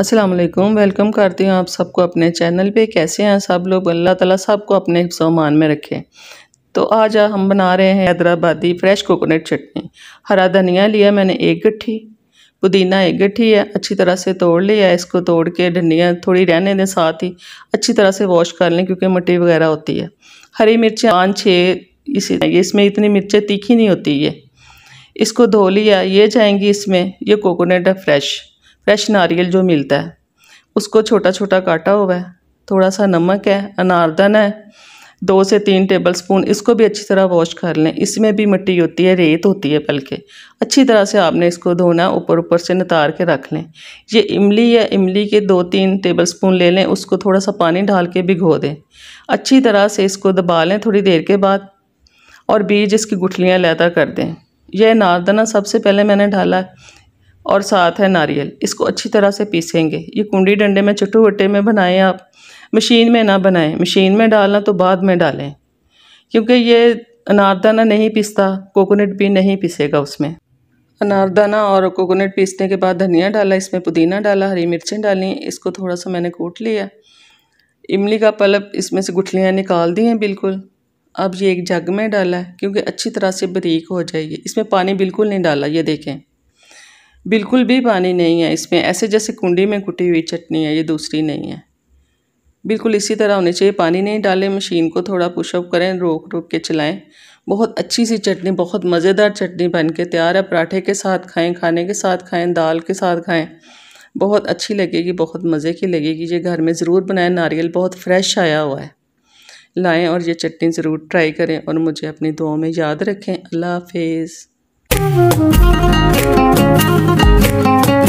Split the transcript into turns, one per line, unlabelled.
अस्सलाम वालेकुम वेलकम करती हूँ आप सबको अपने चैनल पे कैसे हैं सब लोग अल्लाह ताला सबको अपने सामान में रखें तो आज हम बना रहे हैं हैदराबादी फ्रेश कोकोनट चटनी हरा धनिया लिया मैंने एक गट्ठी पुदीना एक गट्ठी है अच्छी तरह से तोड़ लिया इसको तोड़ के धनिया थोड़ी रहने दें साथ ही अच्छी तरह से वॉश कर लें क्योंकि मट्टी वगैरह होती है हरी मिर्चें पाँच छः इसी इसमें इतनी मिर्चें तीखी नहीं होती ये इसको धो लिया ये जाएंगी इसमें ये कोकोनट है फ्रेश फ्रेश नारियल जो मिलता है उसको छोटा छोटा काटा हुआ है थोड़ा सा नमक है अनारदाना है दो से तीन टेबल स्पून इसको भी अच्छी तरह वॉश कर लें इसमें भी मिट्टी होती है रेत होती है बल्कि अच्छी तरह से आपने इसको धोना ऊपर ऊपर से नितार के रख लें ये इमली या इमली के दो तीन टेबल स्पून ले लें उसको थोड़ा सा पानी डाल के भिगो दें अच्छी तरह से इसको दबा लें थोड़ी देर के बाद और बीज इसकी गुठलियाँ लैदा कर दें यह नारदाना सबसे पहले मैंने डाला और साथ है नारियल इसको अच्छी तरह से पीसेंगे ये कुंडी डंडे में चट्टू वट्टे में बनाएं आप मशीन में ना बनाएं मशीन में डालना तो बाद में डालें क्योंकि ये अनारदाना नहीं पिसता कोकोनट भी नहीं पिसेगा उसमें अनारदाना और कोकोनट पीसने के बाद धनिया डाला इसमें पुदीना डाला हरी मिर्चें डाली इसको थोड़ा सा मैंने कूट लिया इमली का पल्प इसमें से गुठलियाँ निकाल दी हैं बिल्कुल अब ये एक जग में डाला है क्योंकि अच्छी तरह से बरीक हो जाएगी इसमें पानी बिल्कुल नहीं डाला ये देखें बिल्कुल भी पानी नहीं है इसमें ऐसे जैसे कुंडी में कुटी हुई चटनी है ये दूसरी नहीं है बिल्कुल इसी तरह होनी चाहिए पानी नहीं डालें मशीन को थोड़ा पुशअप करें रोक रोक के चलाएं बहुत अच्छी सी चटनी बहुत मज़ेदार चटनी बन के तैयार है पराठे के साथ खाएं खाने के साथ खाएं दाल के साथ खाएं बहुत अच्छी लगेगी बहुत मज़े की लगेगी ये घर में ज़रूर बनाएं नारियल बहुत फ्रेश आया हुआ है लाएँ और ये चटनी ज़रूर ट्राई करें और मुझे अपनी दुआ में याद रखें अल्लाह हाफिज़ Thank you.